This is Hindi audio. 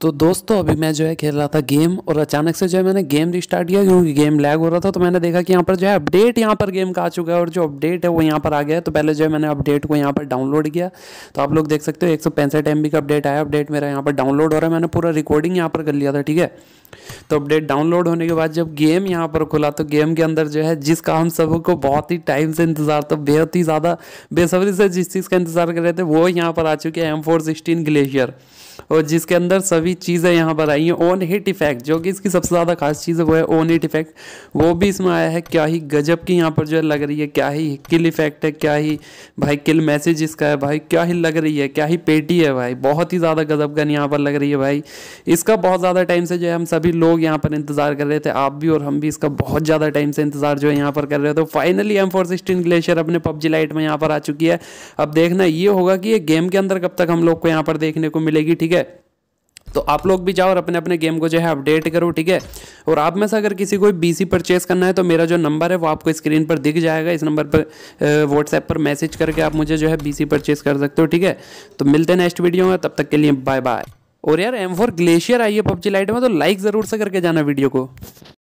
तो दोस्तों अभी मैं जो है खेल रहा था गेम और अचानक से जो है मैंने गेम रिस्टार्ट किया क्योंकि गेम लैग हो रहा था तो मैंने देखा कि यहाँ पर जो है अपडेट यहाँ पर गेम का आ चुका है और जो अपडेट है वो यहाँ पर आ गया है तो पहले जो है मैंने अपडेट को यहाँ पर डाउनलोड किया तो आप लोग देख सकते हो एक सौ का अपडेट आया अपडेट मेरा यहाँ पर डाउनलोड हो रहा है मैंने पूरा रिकॉर्डिंग यहाँ पर कर लिया था ठीक है तो अपडेट डाउनलोड होने के बाद जब गेम यहाँ पर खुला तो गेम के अंदर जो है जिसका हम सबको बहुत ही टाइम से इंतज़ार था बेहद ही ज़्यादा बेसब्री से जिस चीज़ का इंतज़ार कर रहे थे वो यहाँ पर आ चुके हैं एम फोर सिक्सटीन ग्लेशियर और जिसके अंदर सभी चीज़ें यहाँ पर आई हैं ओन हिट इफेक्ट जो कि इसकी सबसे ज़्यादा खास चीज़ है वो है ओन हिट इफेक्ट वो भी इसमें आया है क्या ही गजब की यहाँ पर जो है लग रही है क्या ही किल इफेक्ट है क्या ही भाई किल मैसेज इसका है भाई क्या ही लग रही है क्या ही पेटी है भाई बहुत ही ज़्यादा गजब गन यहाँ पर लग रही है भाई इसका बहुत ज़्यादा टाइम से जो है हम सभी लोग यहाँ पर इंतज़ार कर रहे थे आप भी और हम भी इसका बहुत ज़्यादा टाइम से इंतज़ार जो है यहाँ पर कर रहे थे तो finally M four sixteen glacier अपने पबजी लाइट में यहाँ पर आ चुकी है अब देखना ये होगा कि ये गेम के अंदर कब तक हम लोग को यहाँ पर देखने को मिलेगी ठीक है तो आप लोग भी जाओ और अपने अपने गेम को जो है अपडेट करो ठीक है और आप में से अगर किसी को बी सी परचेज करना है तो मेरा जो नंबर है वो आपको स्क्रीन पर दिख जाएगा इस नंबर पर व्हाट्सएप पर मैसेज करके आप मुझे जो है बी सी परचेज कर सकते हो ठीक है तो मिलते हैं नेक्स्ट वीडियो में तब तक के लिए बाय बाय और यार एम फोर ग्लेशियर आई है पबजी लाइट में तो लाइक ज़रूर से करके जाना वीडियो को